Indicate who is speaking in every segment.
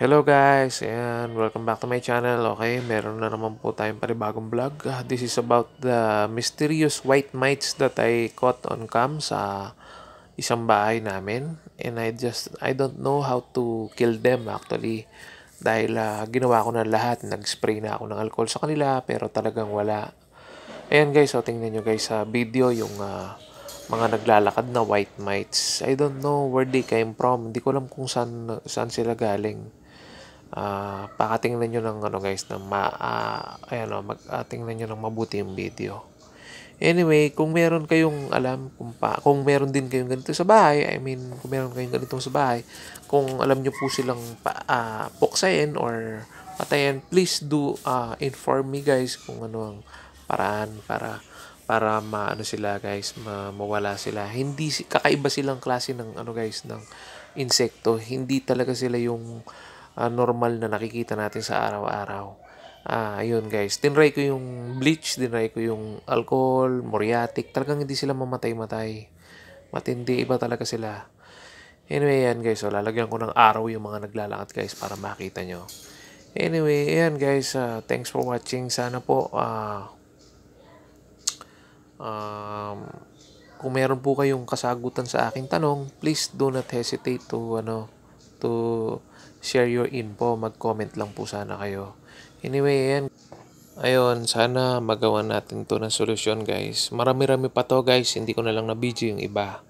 Speaker 1: Hello guys, and welcome back to my channel. Okay, meron na naman po tayong paribagong vlog. Ah, this is about the mysterious white mites that I caught on cam sa isang bahay namin. And I just, I don't know how to kill them actually. Dahil uh, ginawa ko na lahat, nag-spray na ako ng alcohol sa kanila, pero talagang wala. Ayan guys, so tingnan nyo guys sa video yung uh, mga naglalakad na white mites. I don't know where they came from. Hindi ko alam kung saan, saan sila galing uh, ah, pakatingnan niyo ng ano guys na ma, uh, ayan oh, mag uh, ah, niyo ng mabuti yung video anyway kung meron kayong alam kung, pa, kung meron din kayong ganito sa bahay I mean kung meron kayong ganito sa bahay kung alam niyo po silang pa, uh, or patayin please do uh, inform me guys kung ano ang paraan para para maano sila guys ma, mawala sila hindi kakaiba silang klase ng ano guys ng insekto hindi talaga sila yung uh, normal na nakikita natin sa araw-araw. Ah, ayun guys. tinray ko yung bleach, tinray ko yung alcohol, muriatic. Talagang hindi sila mamatay-matay. Matindi, iba talaga sila. Anyway, ayan guys. lalagyan ko ng araw yung mga naglalakad guys para makita nyo. Anyway, ayan guys. Uh, thanks for watching. Sana po, uh, um, kung meron po kayong kasagutan sa aking tanong, please do not hesitate to, ano, to share your info. Mag-comment lang po sana kayo. Anyway, yan. Ayun, sana magawa natin to ng solusyon guys. Marami-rami pa to guys. Hindi ko na lang na-video yung iba.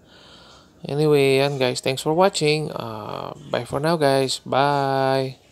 Speaker 1: Anyway, yan guys. Thanks for watching. Uh, bye for now guys. Bye!